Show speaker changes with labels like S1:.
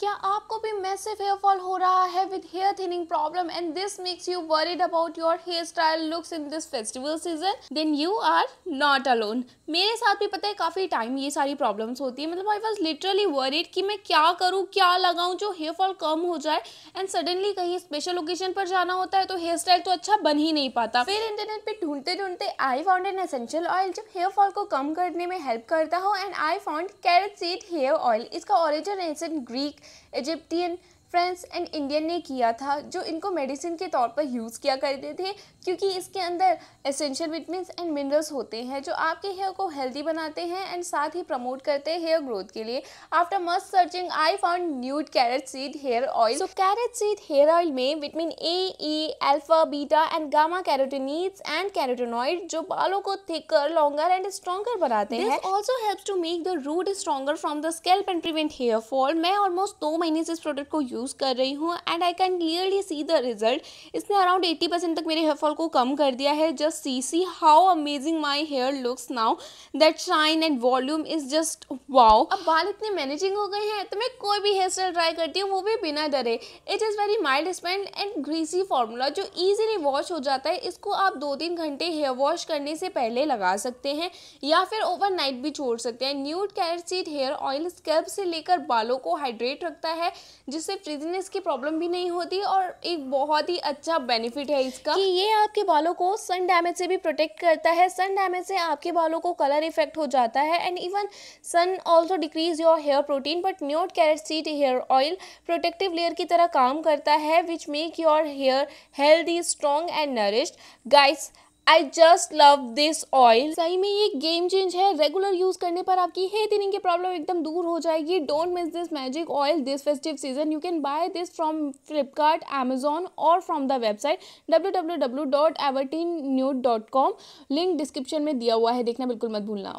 S1: क्या आपको भी मैसिव हेयर फॉल हो रहा है with hair thinning problem and this makes you worried about your hair style looks in this festival season then you are not alone मेरे साथ भी पता है काफ़ी टाइम ये सारी प्रॉब्लम्स होती है मतलब आई वॉज लिटरली वरीड कि मैं क्या करूँ क्या लगाऊँ जो हेयर फॉल कम हो जाए एंड सडनली कहीं स्पेशल ओकेजन पर जाना होता है तो हेयर स्टाइल तो अच्छा बन ही नहीं पाता फिर इंटरनेट पे ढूंढते ढूंढते I found an essential oil जो हेयर फॉल को कम करने में हेल्प करता हो and I found carrot seed hair oil इसका origin ancient Greek Egyptian French and Indian ने किया था जो इनको मेडिसिन के तौर पर यूज़ किया करते थे क्योंकि इसके अंदर एसेंशियल विटमिन एंड मिनरल्स होते हैं जो आपके हेयर को हेल्दी बनाते हैं एंड साथ ही प्रमोट करते हैं हेयर ग्रोथ के लिए after must searching I found Neud carrot seed hair oil so carrot seed hair oil में vitamin A E alpha beta and gamma carotenoids and carotenoid जो बालों को थिकर लॉन्गर एंड स्ट्रॉन्गर बनाते हैं also help to make the root stronger from the scalp and prevent hair fall मैं almost दो महीने से इस प्रोडक्ट को यूज यूज़ कर रही हूँ and I can clearly see the result इसने अराउंड एट्टी परसेंट तक मेरे हेयरफॉल को कम कर दिया है just see see how amazing my hair looks now that shine and volume is just wow अब बाल इतने मैनेजिंग हो गए हैं तो मैं कोई भी हेयर स्टाइल ट्राई करती हूँ वो भी बिना डरे it is very mild spend and greasy formula जो ईजिली वॉश हो जाता है इसको आप दो तीन घंटे हेयर वॉश करने से पहले लगा सकते हैं या फिर ओवरनाइट भी छोड़ सकते हैं Neud carrot seed hair oil scalp से लेकर बालों को हाइड्रेट रखता है जिससे फ्रिजीनेस की प्रॉब्लम भी नहीं होती और एक बहुत ही अच्छा बेनिफिट है इसका कि ये आपके बालों को सन डैमेज से भी प्रोटेक्ट करता है सन डैमेज से आपके बालों को कलर इफेक्ट हो जाता है and even sun also decrease your hair protein but Neud carrot seed hair oil protective layer की तरह काम करता है which make your hair healthy strong and nourished guys I just love this oil सही में ये गेम चेंज है regular use करने पर आपकी हेयर थिनिंग की प्रॉब्लम एकदम दूर हो जाएगी don't miss this magic oil this festive season you can buy this from Flipkart Amazon और from the website W W W dot Evereteen news dot com link description में दिया हुआ है देखना बिल्कुल मत भूलना